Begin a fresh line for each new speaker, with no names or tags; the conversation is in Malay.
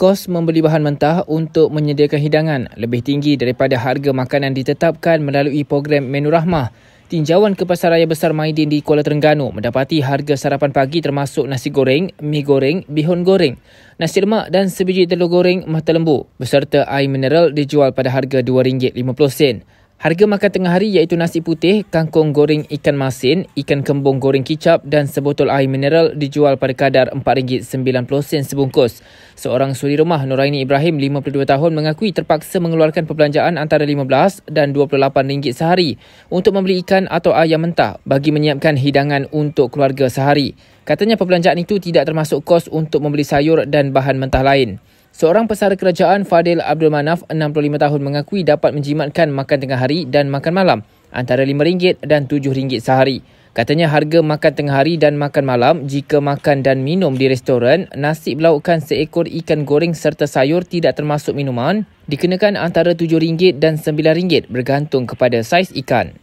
kos membeli bahan mentah untuk menyediakan hidangan lebih tinggi daripada harga makanan ditetapkan melalui program Menu Rahmah. Tinjauan ke Pasar Raya Besar Maidin di Kuala Terengganu mendapati harga sarapan pagi termasuk nasi goreng, mi goreng, bihun goreng, nasi lemak dan sebiji telur goreng mata lembu beserta air mineral dijual pada harga RM2.50. Harga makan tengah hari iaitu nasi putih, kangkung goreng ikan masin, ikan kembung goreng kicap dan sebotol air mineral dijual pada kadar RM4.90 sebungkus. Seorang suri rumah, Nuraini Ibrahim, 52 tahun mengakui terpaksa mengeluarkan perbelanjaan antara RM15 dan RM28 sehari untuk membeli ikan atau ayam mentah bagi menyiapkan hidangan untuk keluarga sehari. Katanya perbelanjaan itu tidak termasuk kos untuk membeli sayur dan bahan mentah lain. Seorang pesara kerajaan Fadil Abdul Manaf 65 tahun mengakui dapat menjimatkan makan tengah hari dan makan malam antara RM5 dan RM7 sehari. Katanya harga makan tengah hari dan makan malam jika makan dan minum di restoran, nasi belaukan seekor ikan goreng serta sayur tidak termasuk minuman dikenakan antara RM7 dan RM9 bergantung kepada saiz ikan.